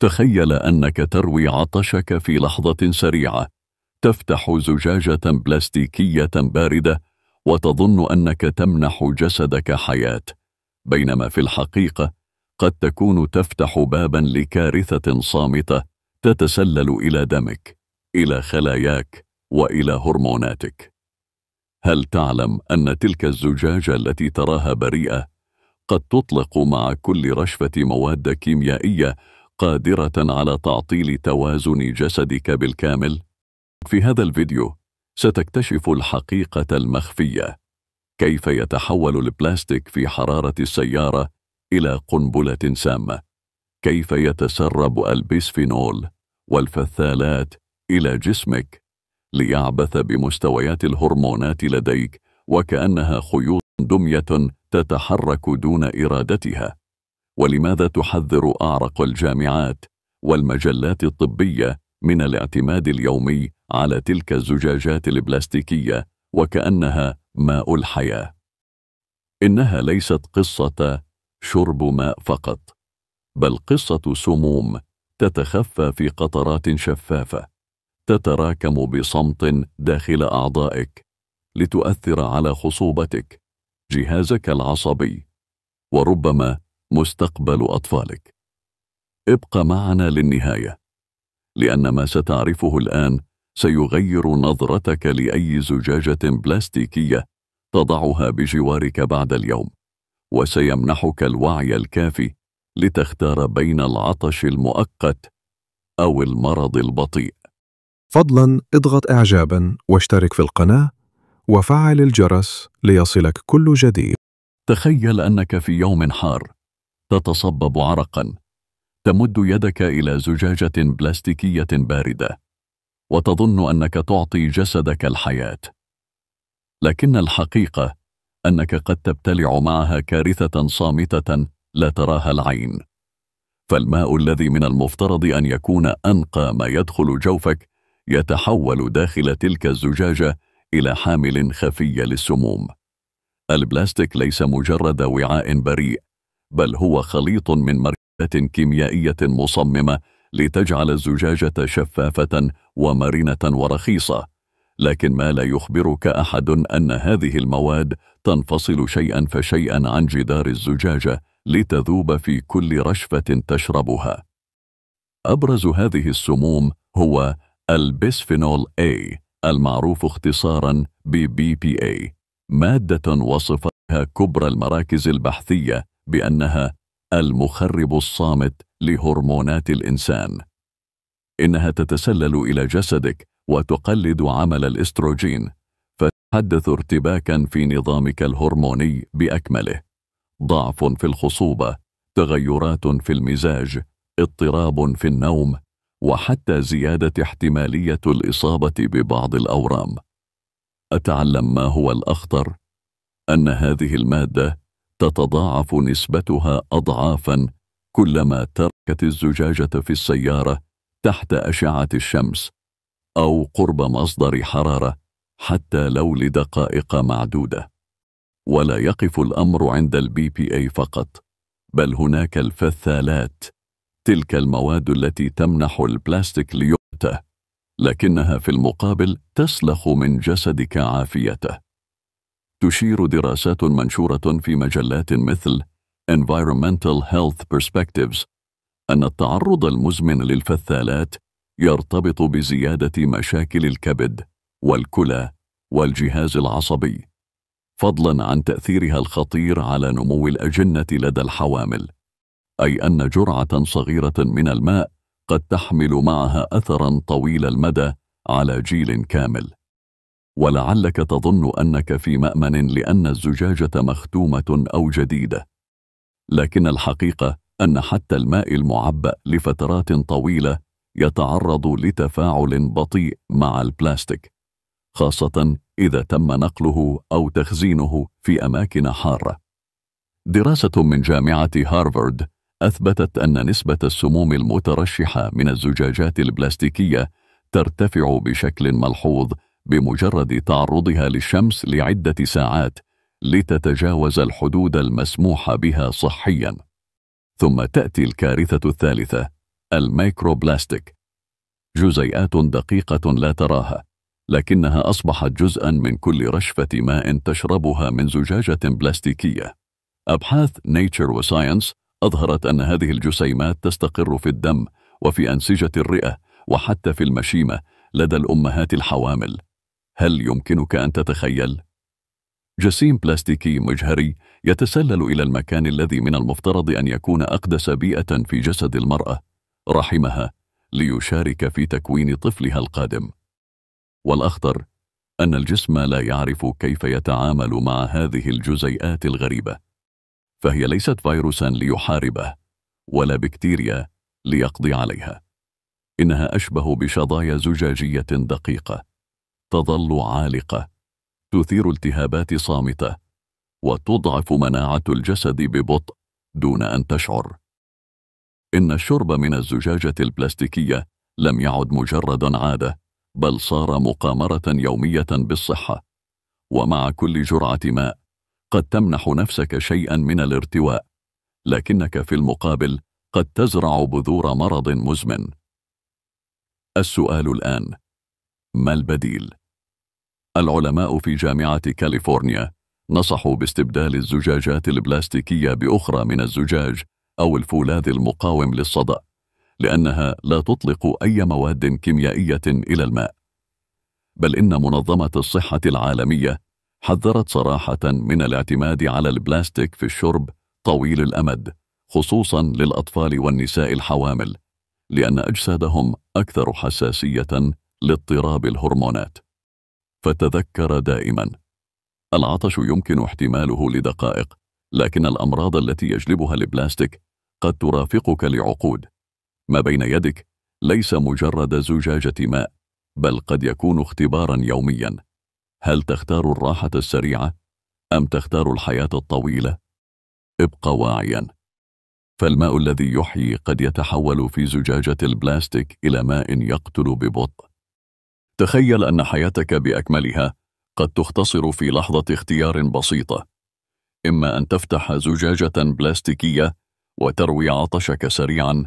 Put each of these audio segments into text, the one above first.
تخيل أنك تروي عطشك في لحظة سريعة تفتح زجاجة بلاستيكية باردة وتظن أنك تمنح جسدك حياة بينما في الحقيقة قد تكون تفتح بابا لكارثة صامتة تتسلل إلى دمك إلى خلاياك وإلى هرموناتك هل تعلم أن تلك الزجاجة التي تراها بريئة قد تطلق مع كل رشفة مواد كيميائية قادرة على تعطيل توازن جسدك بالكامل؟ في هذا الفيديو ستكتشف الحقيقة المخفية كيف يتحول البلاستيك في حرارة السيارة إلى قنبلة سامة كيف يتسرب البيسفينول والفثالات إلى جسمك ليعبث بمستويات الهرمونات لديك وكأنها خيوط دمية تتحرك دون إرادتها ولماذا تحذر أعرق الجامعات والمجلات الطبية من الاعتماد اليومي على تلك الزجاجات البلاستيكية وكأنها ماء الحياة إنها ليست قصة شرب ماء فقط بل قصة سموم تتخفى في قطرات شفافة تتراكم بصمت داخل أعضائك لتؤثر على خصوبتك جهازك العصبي وربما مستقبل أطفالك ابق معنا للنهاية لأن ما ستعرفه الآن سيغير نظرتك لأي زجاجة بلاستيكية تضعها بجوارك بعد اليوم وسيمنحك الوعي الكافي لتختار بين العطش المؤقت أو المرض البطيء فضلا اضغط إعجابا واشترك في القناة وفعل الجرس ليصلك كل جديد تخيل أنك في يوم حار تتصبب عرقا تمد يدك إلى زجاجة بلاستيكية باردة وتظن أنك تعطي جسدك الحياة لكن الحقيقة أنك قد تبتلع معها كارثة صامتة لا تراها العين فالماء الذي من المفترض أن يكون أنقى ما يدخل جوفك يتحول داخل تلك الزجاجة إلى حامل خفي للسموم البلاستيك ليس مجرد وعاء بريء بل هو خليط من مركبات كيميائية مصممة لتجعل الزجاجة شفافة ومرنة ورخيصة لكن ما لا يخبرك أحد أن هذه المواد تنفصل شيئا فشيئا عن جدار الزجاجة لتذوب في كل رشفة تشربها أبرز هذه السموم هو البسفينول A المعروف اختصارا ب اي مادة وصفتها كبرى المراكز البحثية بأنها المخرب الصامت لهرمونات الإنسان إنها تتسلل إلى جسدك وتقلد عمل الإستروجين فتحدث ارتباكا في نظامك الهرموني بأكمله ضعف في الخصوبة تغيرات في المزاج اضطراب في النوم وحتى زيادة احتمالية الإصابة ببعض الأورام أتعلم ما هو الأخطر؟ أن هذه المادة تتضاعف نسبتها أضعافا كلما تركت الزجاجة في السيارة تحت أشعة الشمس أو قرب مصدر حرارة حتى لو لدقائق معدودة ولا يقف الأمر عند البي بي اي فقط بل هناك الفثالات تلك المواد التي تمنح البلاستيك ليؤته لكنها في المقابل تسلخ من جسدك عافيته تشير دراسات منشورة في مجلات مثل Environmental Health Perspectives أن التعرض المزمن للفثالات يرتبط بزيادة مشاكل الكبد والكلى والجهاز العصبي فضلا عن تأثيرها الخطير على نمو الأجنة لدى الحوامل أي أن جرعة صغيرة من الماء قد تحمل معها أثرا طويل المدى على جيل كامل ولعلك تظن أنك في مأمن لأن الزجاجة مختومة أو جديدة لكن الحقيقة أن حتى الماء المعبأ لفترات طويلة يتعرض لتفاعل بطيء مع البلاستيك خاصة إذا تم نقله أو تخزينه في أماكن حارة دراسة من جامعة هارفارد أثبتت أن نسبة السموم المترشحة من الزجاجات البلاستيكية ترتفع بشكل ملحوظ بمجرد تعرضها للشمس لعدة ساعات لتتجاوز الحدود المسموح بها صحيا ثم تأتي الكارثة الثالثة الميكروبلاستيك جزيئات دقيقة لا تراها لكنها أصبحت جزءا من كل رشفة ماء تشربها من زجاجة بلاستيكية أبحاث نيتشر وساينس أظهرت أن هذه الجسيمات تستقر في الدم وفي أنسجة الرئة وحتى في المشيمة لدى الأمهات الحوامل هل يمكنك أن تتخيل؟ جسيم بلاستيكي مجهري يتسلل إلى المكان الذي من المفترض أن يكون أقدس بيئة في جسد المرأة رحمها ليشارك في تكوين طفلها القادم والأخطر أن الجسم لا يعرف كيف يتعامل مع هذه الجزيئات الغريبة فهي ليست فيروسا ليحاربه ولا بكتيريا ليقضي عليها إنها أشبه بشظايا زجاجية دقيقة تظل عالقة تثير التهابات صامتة وتضعف مناعة الجسد ببطء دون أن تشعر إن الشرب من الزجاجة البلاستيكية لم يعد مجرد عادة بل صار مقامرة يومية بالصحة ومع كل جرعة ماء قد تمنح نفسك شيئا من الارتواء لكنك في المقابل قد تزرع بذور مرض مزمن السؤال الآن ما البديل؟ العلماء في جامعة كاليفورنيا نصحوا باستبدال الزجاجات البلاستيكية بأخرى من الزجاج أو الفولاذ المقاوم للصدأ لأنها لا تطلق أي مواد كيميائية إلى الماء بل إن منظمة الصحة العالمية حذرت صراحة من الاعتماد على البلاستيك في الشرب طويل الأمد خصوصا للأطفال والنساء الحوامل لأن أجسادهم أكثر حساسية لاضطراب الهرمونات فتذكر دائما العطش يمكن احتماله لدقائق لكن الأمراض التي يجلبها البلاستيك قد ترافقك لعقود ما بين يدك ليس مجرد زجاجة ماء بل قد يكون اختبارا يوميا هل تختار الراحة السريعة أم تختار الحياة الطويلة؟ ابق واعيا فالماء الذي يحيي قد يتحول في زجاجة البلاستيك إلى ماء يقتل ببطء تخيل أن حياتك بأكملها قد تختصر في لحظة اختيار بسيطة إما أن تفتح زجاجة بلاستيكية وتروي عطشك سريعا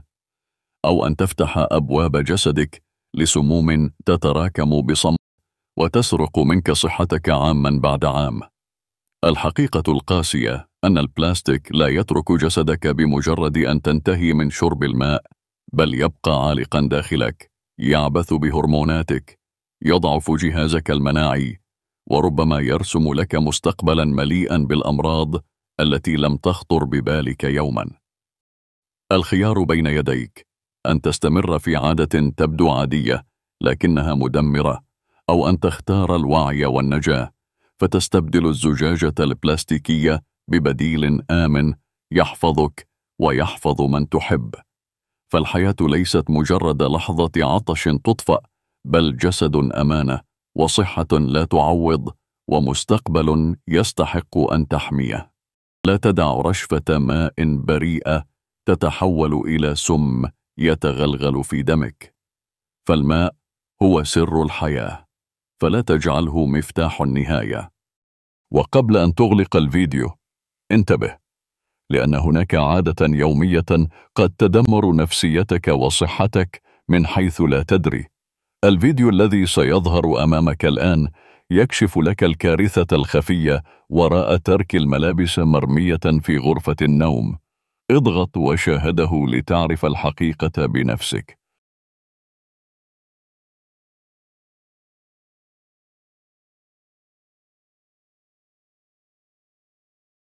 أو أن تفتح أبواب جسدك لسموم تتراكم بصمت وتسرق منك صحتك عاما بعد عام الحقيقة القاسية أن البلاستيك لا يترك جسدك بمجرد أن تنتهي من شرب الماء بل يبقى عالقا داخلك يعبث بهرموناتك يضعف جهازك المناعي وربما يرسم لك مستقبلا مليئا بالأمراض التي لم تخطر ببالك يوما الخيار بين يديك أن تستمر في عادة تبدو عادية لكنها مدمرة أو أن تختار الوعي والنجاة فتستبدل الزجاجة البلاستيكية ببديل آمن يحفظك ويحفظ من تحب فالحياة ليست مجرد لحظة عطش تطفأ بل جسد امانه وصحه لا تعوض ومستقبل يستحق ان تحميه لا تدع رشفه ماء بريئه تتحول الى سم يتغلغل في دمك فالماء هو سر الحياه فلا تجعله مفتاح النهايه وقبل ان تغلق الفيديو انتبه لان هناك عاده يوميه قد تدمر نفسيتك وصحتك من حيث لا تدري الفيديو الذي سيظهر أمامك الآن يكشف لك الكارثة الخفية وراء ترك الملابس مرمية في غرفة النوم اضغط وشاهده لتعرف الحقيقة بنفسك